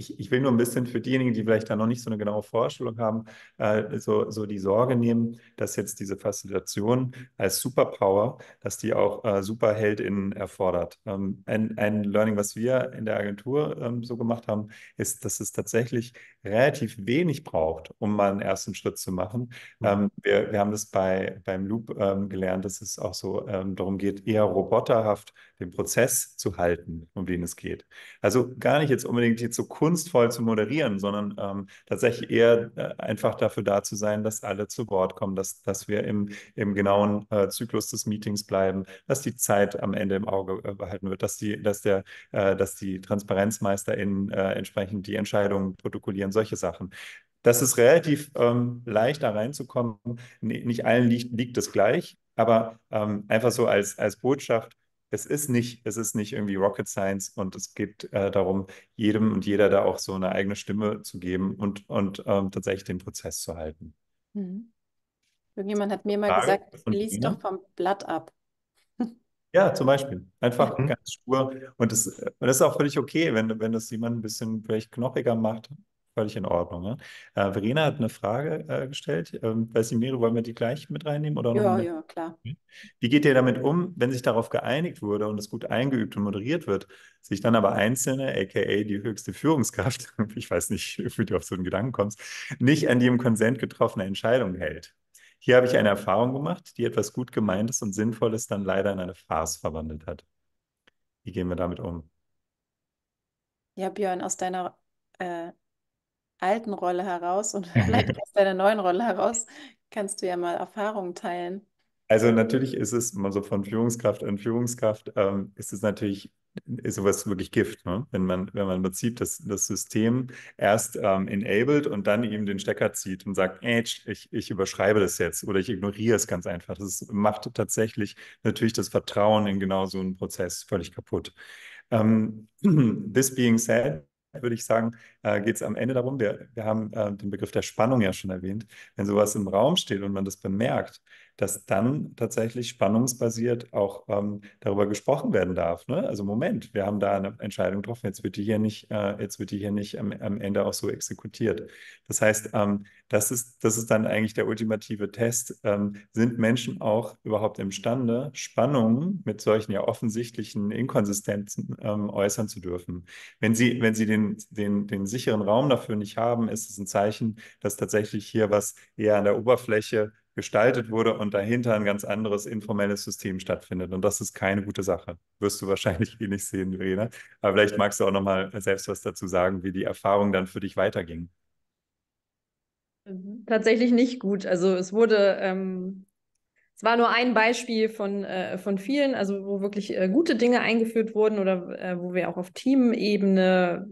ich, ich, will nur ein bisschen für diejenigen, die vielleicht da noch nicht so eine genaue Vorstellung haben, äh, so, so die Sorge nehmen, dass jetzt diese Faszination als Superpower, dass die auch äh, SuperheldInnen erfordert. Ähm, ein, ein Learning, was wir in der Agentur ähm, so gemacht haben, ist, dass es tatsächlich relativ wenig braucht, um mal einen ersten Schritt zu machen. Mhm. Ähm, wir, wir haben das bei, beim Loop ähm, gelernt, dass es auch so ähm, darum geht, eher roboterhaft den Prozess zu halten, um den es geht. Also gar nicht jetzt unbedingt jetzt so kunstvoll zu moderieren, sondern ähm, tatsächlich eher äh, einfach dafür da zu sein, dass alle zu Wort kommen, dass, dass wir im, im genauen äh, Zyklus des Meetings bleiben, dass die Zeit am Ende im Auge äh, behalten wird, dass die, dass der, äh, dass die TransparenzmeisterInnen äh, entsprechend die Entscheidungen protokollieren, solche Sachen das ist relativ ähm, leicht da reinzukommen. Nicht allen liegt, liegt es gleich, aber ähm, einfach so als, als Botschaft, es ist nicht, es ist nicht irgendwie Rocket Science und es geht äh, darum, jedem und jeder da auch so eine eigene Stimme zu geben und, und ähm, tatsächlich den Prozess zu halten. Mhm. Irgendjemand hat mir mal Frage gesagt, lies doch vom Blatt ab. Ja, zum Beispiel. Einfach mhm. ganz stur. Und das, äh, und das ist auch völlig okay, wenn, wenn das jemand ein bisschen vielleicht knochiger macht Völlig in Ordnung. Ne? Äh, Verena hat eine Frage äh, gestellt. Ähm, bei Simiro wollen wir die gleich mit reinnehmen? Oder ja, mit? ja, klar. Wie geht ihr damit um, wenn sich darauf geeinigt wurde und es gut eingeübt und moderiert wird, sich dann aber Einzelne, aka die höchste Führungskraft, ich weiß nicht, wie du auf so einen Gedanken kommst, nicht an die im Konsent getroffene Entscheidung hält? Hier habe ich eine Erfahrung gemacht, die etwas gut gemeintes und sinnvolles dann leider in eine Farce verwandelt hat. Wie gehen wir damit um? Ja, Björn, aus deiner äh, alten Rolle heraus und vielleicht aus deiner neuen Rolle heraus kannst du ja mal Erfahrungen teilen. Also natürlich ist es mal so von Führungskraft an Führungskraft, ähm, ist es natürlich ist sowas wirklich Gift, ne? wenn man wenn man im Prinzip das, System erst ähm, enabled und dann eben den Stecker zieht und sagt, äh, ich, ich überschreibe das jetzt oder ich ignoriere es ganz einfach. Das macht tatsächlich natürlich das Vertrauen in genau so einen Prozess völlig kaputt. Um, ähm, this being said, würde ich sagen, äh, geht es am Ende darum, wir, wir haben äh, den Begriff der Spannung ja schon erwähnt, wenn sowas im Raum steht und man das bemerkt, dass dann tatsächlich spannungsbasiert auch ähm, darüber gesprochen werden darf. Ne? Also Moment, wir haben da eine Entscheidung getroffen, jetzt wird die hier nicht, äh, jetzt wird die hier nicht am, am, Ende auch so exekutiert. Das heißt, ähm, das, ist, das ist dann eigentlich der ultimative Test. Ähm, sind Menschen auch überhaupt imstande, Spannungen mit solchen ja offensichtlichen Inkonsistenzen ähm, äußern zu dürfen? Wenn sie, wenn sie den, den, den sicheren Raum dafür nicht haben, ist es ein Zeichen, dass tatsächlich hier was eher an der Oberfläche gestaltet wurde und dahinter ein ganz anderes informelles System stattfindet. Und das ist keine gute Sache. Wirst du wahrscheinlich eh nicht sehen, Verena. Aber vielleicht magst du auch nochmal selbst was dazu sagen, wie die Erfahrung dann für dich weiterging. Mhm. Tatsächlich nicht gut. Also es wurde, ähm, es war nur ein Beispiel von, äh, von vielen, also wo wirklich äh, gute Dinge eingeführt wurden oder äh, wo wir auch auf Teamebene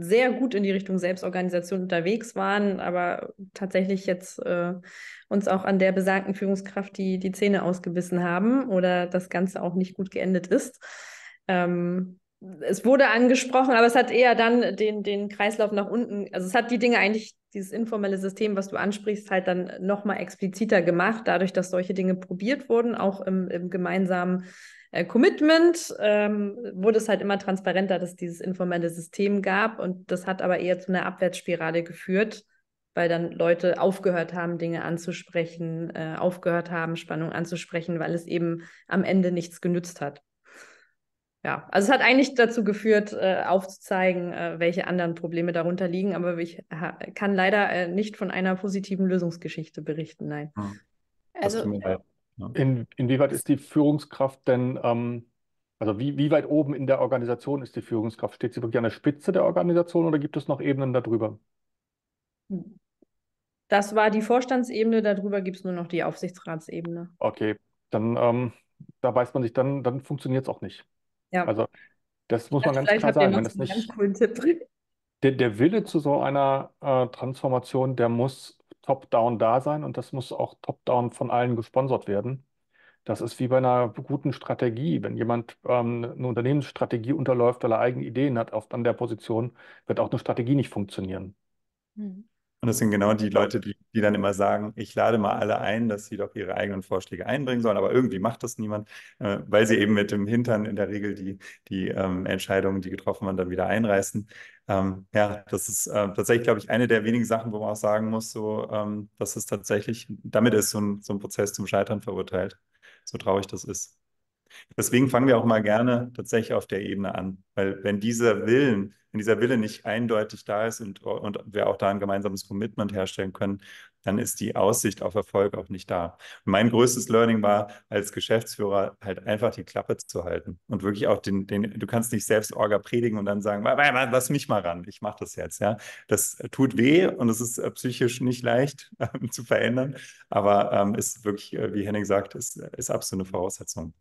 sehr gut in die Richtung Selbstorganisation unterwegs waren, aber tatsächlich jetzt äh, uns auch an der besagten Führungskraft die, die Zähne ausgebissen haben oder das Ganze auch nicht gut geendet ist. Ähm, es wurde angesprochen, aber es hat eher dann den, den Kreislauf nach unten. Also es hat die Dinge eigentlich, dieses informelle System, was du ansprichst, halt dann nochmal expliziter gemacht, dadurch, dass solche Dinge probiert wurden, auch im, im gemeinsamen äh, Commitment, ähm, wurde es halt immer transparenter, dass es dieses informelle System gab. Und das hat aber eher zu einer Abwärtsspirale geführt, weil dann Leute aufgehört haben, Dinge anzusprechen, äh, aufgehört haben, Spannung anzusprechen, weil es eben am Ende nichts genützt hat ja, also es hat eigentlich dazu geführt, äh, aufzuzeigen, äh, welche anderen Probleme darunter liegen, aber ich kann leider äh, nicht von einer positiven Lösungsgeschichte berichten, nein. Hm. Also ja. Also, in, inwieweit ist die Führungskraft denn, ähm, also wie, wie weit oben in der Organisation ist die Führungskraft? Steht sie wirklich an der Spitze der Organisation oder gibt es noch Ebenen darüber? Das war die Vorstandsebene, darüber gibt es nur noch die Aufsichtsratsebene. Okay, dann ähm, da weiß man sich, dann, dann funktioniert es auch nicht. Ja. Also das muss man ganz klar sagen. Wenn das nicht, Tipp. der, der Wille zu so einer äh, Transformation, der muss top-down da sein und das muss auch top-down von allen gesponsert werden. Das ist wie bei einer guten Strategie. Wenn jemand ähm, eine Unternehmensstrategie unterläuft, weil er eigene Ideen hat, oft an der Position, wird auch eine Strategie nicht funktionieren. Hm. Und das sind genau die Leute, die, die dann immer sagen, ich lade mal alle ein, dass sie doch ihre eigenen Vorschläge einbringen sollen, aber irgendwie macht das niemand, äh, weil sie eben mit dem Hintern in der Regel die, die ähm, Entscheidungen, die getroffen waren, dann wieder einreißen. Ähm, ja, das ist äh, tatsächlich, glaube ich, eine der wenigen Sachen, wo man auch sagen muss, so, ähm, dass es tatsächlich, damit ist so ein, so ein Prozess zum Scheitern verurteilt, so traurig das ist. Deswegen fangen wir auch mal gerne tatsächlich auf der Ebene an, weil wenn dieser Willen wenn dieser Wille nicht eindeutig da ist und, und wir auch da ein gemeinsames Commitment herstellen können, dann ist die Aussicht auf Erfolg auch nicht da. Und mein größtes Learning war, als Geschäftsführer halt einfach die Klappe zu halten und wirklich auch den, den du kannst nicht selbst Orga predigen und dann sagen, lass mich mal ran, ich mache das jetzt. Ja, das tut weh und es ist äh, psychisch nicht leicht ähm, zu verändern, aber ähm, ist wirklich, äh, wie Henning sagt, ist, äh, ist eine Voraussetzung.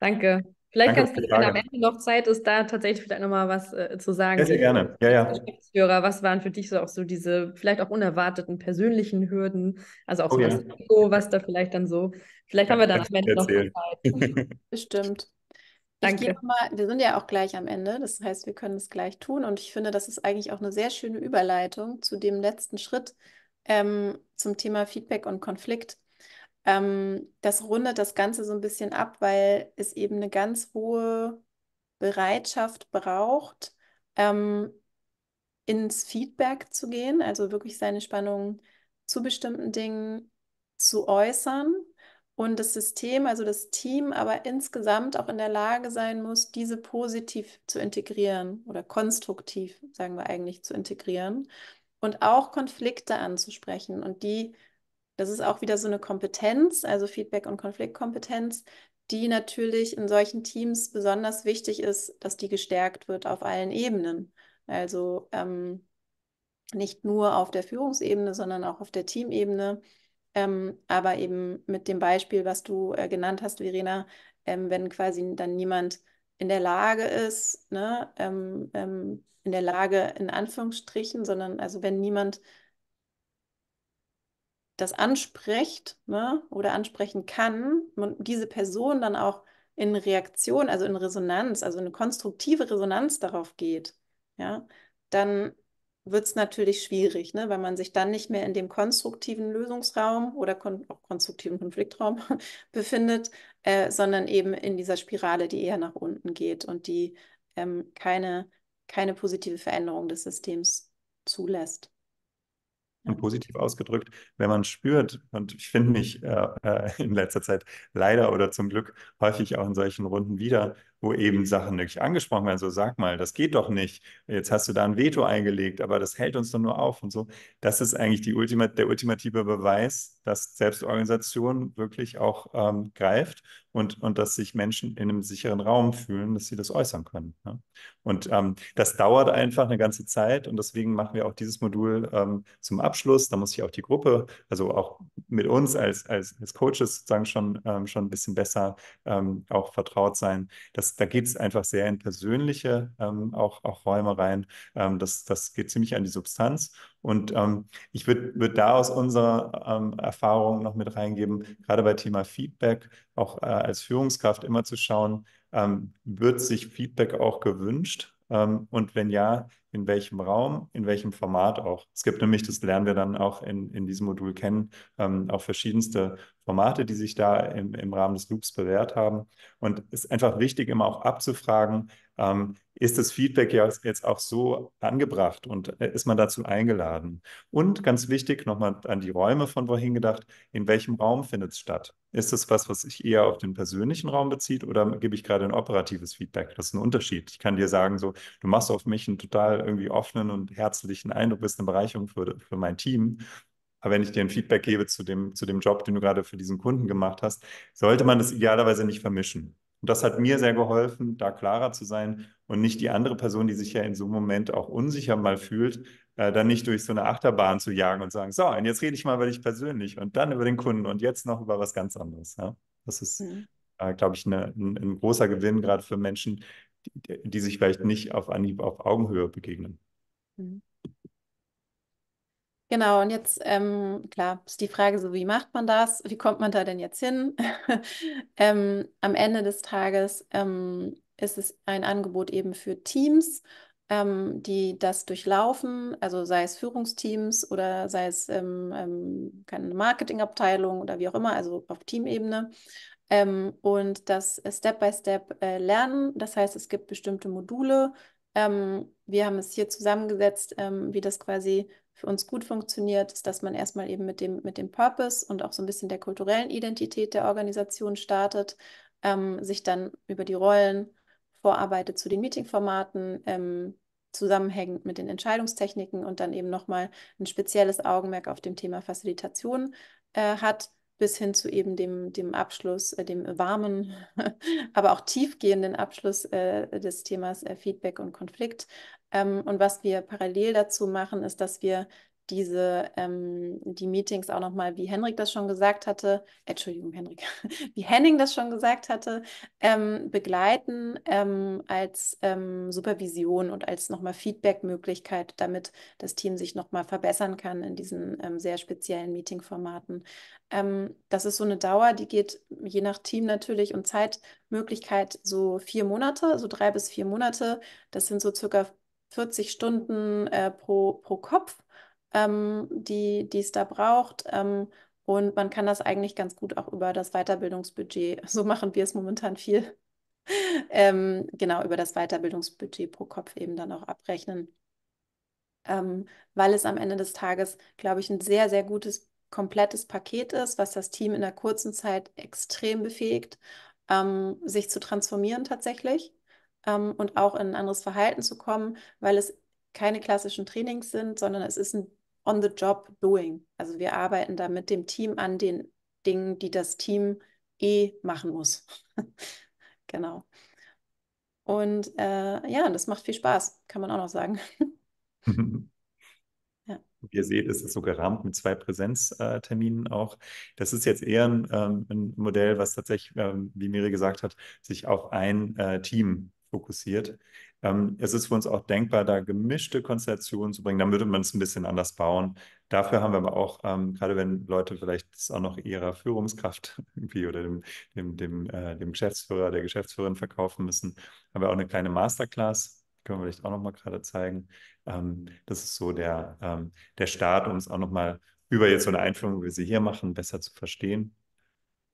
Danke. Vielleicht Danke kannst du, wenn am Ende noch Zeit ist, da tatsächlich vielleicht nochmal was äh, zu sagen. Sehr, sehr gerne. Ja, ja. Geschäftsführer, was waren für dich so auch so diese vielleicht auch unerwarteten persönlichen Hürden? Also auch oh so ja. das Ego, was da vielleicht dann so, vielleicht haben wir da am Ende noch Zeit. Bestimmt. Danke. Mal, wir sind ja auch gleich am Ende, das heißt, wir können es gleich tun und ich finde, das ist eigentlich auch eine sehr schöne Überleitung zu dem letzten Schritt ähm, zum Thema Feedback und Konflikt. Ähm, das rundet das Ganze so ein bisschen ab, weil es eben eine ganz hohe Bereitschaft braucht, ähm, ins Feedback zu gehen, also wirklich seine Spannung zu bestimmten Dingen zu äußern und das System, also das Team, aber insgesamt auch in der Lage sein muss, diese positiv zu integrieren oder konstruktiv, sagen wir eigentlich, zu integrieren und auch Konflikte anzusprechen und die das ist auch wieder so eine Kompetenz, also Feedback- und Konfliktkompetenz, die natürlich in solchen Teams besonders wichtig ist, dass die gestärkt wird auf allen Ebenen. Also ähm, nicht nur auf der Führungsebene, sondern auch auf der Teamebene. Ähm, aber eben mit dem Beispiel, was du äh, genannt hast, Verena, ähm, wenn quasi dann niemand in der Lage ist, ne, ähm, ähm, in der Lage in Anführungsstrichen, sondern also wenn niemand das anspricht ne, oder ansprechen kann und diese Person dann auch in Reaktion, also in Resonanz, also eine konstruktive Resonanz darauf geht, ja, dann wird es natürlich schwierig, ne, weil man sich dann nicht mehr in dem konstruktiven Lösungsraum oder kon auch konstruktiven Konfliktraum befindet, äh, sondern eben in dieser Spirale, die eher nach unten geht und die ähm, keine, keine positive Veränderung des Systems zulässt und positiv ausgedrückt, wenn man spürt, und ich finde mich äh, äh, in letzter Zeit leider oder zum Glück häufig auch in solchen Runden wieder, wo eben Sachen wirklich angesprochen werden, so sag mal, das geht doch nicht, jetzt hast du da ein Veto eingelegt, aber das hält uns doch nur auf und so. Das ist eigentlich Ultima, der ultimative Beweis, dass Selbstorganisation wirklich auch ähm, greift und, und dass sich Menschen in einem sicheren Raum fühlen, dass sie das äußern können. Ne? Und ähm, das dauert einfach eine ganze Zeit und deswegen machen wir auch dieses Modul ähm, zum Abschluss. Da muss ich auch die Gruppe, also auch mit uns als, als, als Coaches sozusagen schon, ähm, schon ein bisschen besser ähm, auch vertraut sein. Das, da geht es einfach sehr in persönliche ähm, auch, auch Räume rein. Ähm, das, das geht ziemlich an die Substanz und ähm, ich würde würd da aus unserer ähm, Erfahrung noch mit reingeben, gerade bei Thema Feedback, auch äh, als Führungskraft immer zu schauen, ähm, wird sich Feedback auch gewünscht? Ähm, und wenn ja, in welchem Raum, in welchem Format auch. Es gibt nämlich, das lernen wir dann auch in, in diesem Modul kennen, ähm, auch verschiedenste Formate, die sich da im, im Rahmen des Loops bewährt haben. Und es ist einfach wichtig, immer auch abzufragen, ähm, ist das Feedback ja jetzt auch so angebracht und äh, ist man dazu eingeladen? Und ganz wichtig, nochmal an die Räume von vorhin gedacht, in welchem Raum findet es statt? Ist es was, was sich eher auf den persönlichen Raum bezieht oder gebe ich gerade ein operatives Feedback? Das ist ein Unterschied. Ich kann dir sagen, so, du machst auf mich einen total irgendwie offenen und herzlichen Eindruck, bist eine Bereicherung für, für mein Team. Aber wenn ich dir ein Feedback gebe zu dem, zu dem Job, den du gerade für diesen Kunden gemacht hast, sollte man das idealerweise nicht vermischen. Und das hat mir sehr geholfen, da klarer zu sein und nicht die andere Person, die sich ja in so einem Moment auch unsicher mal fühlt, äh, dann nicht durch so eine Achterbahn zu jagen und sagen, so, und jetzt rede ich mal über dich persönlich und dann über den Kunden und jetzt noch über was ganz anderes. Ja? Das ist, mhm. äh, glaube ich, eine, ein, ein, großer Gewinn gerade für Menschen, die, die sich vielleicht nicht auf Anhieb auf Augenhöhe begegnen. Mhm. Genau, und jetzt, ähm, klar, ist die Frage so, wie macht man das? Wie kommt man da denn jetzt hin? ähm, am Ende des Tages ähm, ist es ein Angebot eben für Teams, ähm, die das durchlaufen, also sei es Führungsteams oder sei es ähm, ähm, keine Marketingabteilung oder wie auch immer, also auf Teamebene. und das Step-by-Step äh, Step, äh, lernen, das heißt, es gibt bestimmte Module, ähm, wir haben es hier zusammengesetzt, ähm, wie das quasi für uns gut funktioniert, ist, dass man erstmal eben mit dem, mit dem Purpose und auch so ein bisschen der kulturellen Identität der Organisation startet, ähm, sich dann über die Rollen vorarbeitet zu den Meetingformaten, ähm, zusammenhängend mit den Entscheidungstechniken und dann eben nochmal ein spezielles Augenmerk auf dem Thema Facilitation äh, hat bis hin zu eben dem, dem Abschluss, äh, dem warmen, aber auch tiefgehenden Abschluss äh, des Themas äh, Feedback und Konflikt. Ähm, und was wir parallel dazu machen, ist, dass wir diese, ähm, die Meetings auch nochmal, wie Henrik das schon gesagt hatte, Entschuldigung, Henrik, wie Henning das schon gesagt hatte, ähm, begleiten ähm, als ähm, Supervision und als nochmal Feedback-Möglichkeit, damit das Team sich nochmal verbessern kann in diesen ähm, sehr speziellen Meeting-Formaten. Ähm, das ist so eine Dauer, die geht je nach Team natürlich und Zeitmöglichkeit so vier Monate, so drei bis vier Monate. Das sind so circa 40 Stunden äh, pro, pro Kopf ähm, die es da braucht. Ähm, und man kann das eigentlich ganz gut auch über das Weiterbildungsbudget, so machen wir es momentan viel, ähm, genau über das Weiterbildungsbudget pro Kopf eben dann auch abrechnen. Ähm, weil es am Ende des Tages, glaube ich, ein sehr, sehr gutes, komplettes Paket ist, was das Team in der kurzen Zeit extrem befähigt, ähm, sich zu transformieren tatsächlich ähm, und auch in ein anderes Verhalten zu kommen, weil es keine klassischen Trainings sind, sondern es ist ein on the job doing. Also wir arbeiten da mit dem Team an den Dingen, die das Team eh machen muss. genau. Und äh, ja, das macht viel Spaß, kann man auch noch sagen. ja. Wie ihr seht, ist es so gerahmt mit zwei Präsenzterminen auch. Das ist jetzt eher ein, ähm, ein Modell, was tatsächlich, ähm, wie Miri gesagt hat, sich auf ein äh, Team fokussiert. Ähm, es ist für uns auch denkbar, da gemischte Konstellationen zu bringen. Dann würde man es ein bisschen anders bauen. Dafür haben wir aber auch, ähm, gerade wenn Leute vielleicht das auch noch ihrer Führungskraft irgendwie oder dem, dem, dem, äh, dem Geschäftsführer, der Geschäftsführerin verkaufen müssen, haben wir auch eine kleine Masterclass. Können wir vielleicht auch nochmal gerade zeigen. Ähm, das ist so der, ähm, der Start, um es auch nochmal über jetzt so eine Einführung, wie wir sie hier machen, besser zu verstehen.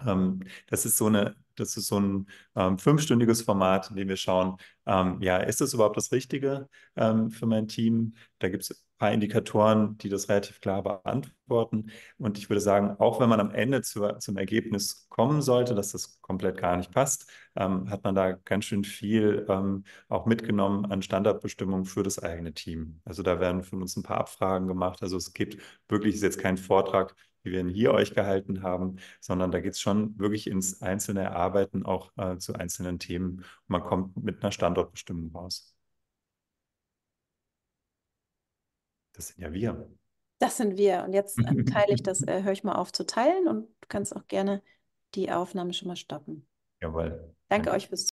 Ähm, das ist so eine das ist so ein ähm, fünfstündiges Format, in dem wir schauen, ähm, ja, ist das überhaupt das Richtige ähm, für mein Team? Da gibt es ein paar Indikatoren, die das relativ klar beantworten. Und ich würde sagen, auch wenn man am Ende zu, zum Ergebnis kommen sollte, dass das komplett gar nicht passt, ähm, hat man da ganz schön viel ähm, auch mitgenommen an Standardbestimmungen für das eigene Team. Also da werden von uns ein paar Abfragen gemacht. Also es gibt wirklich, ist jetzt kein Vortrag, wie wir ihn hier euch gehalten haben, sondern da geht es schon wirklich ins einzelne Arbeiten auch äh, zu einzelnen Themen. Und man kommt mit einer Standortbestimmung raus. Das sind ja wir. Das sind wir. Und jetzt äh, teile ich das, äh, höre ich mal auf zu teilen und du kannst auch gerne die Aufnahme schon mal stoppen. Jawohl. Danke, Danke. euch fürs Zuhören.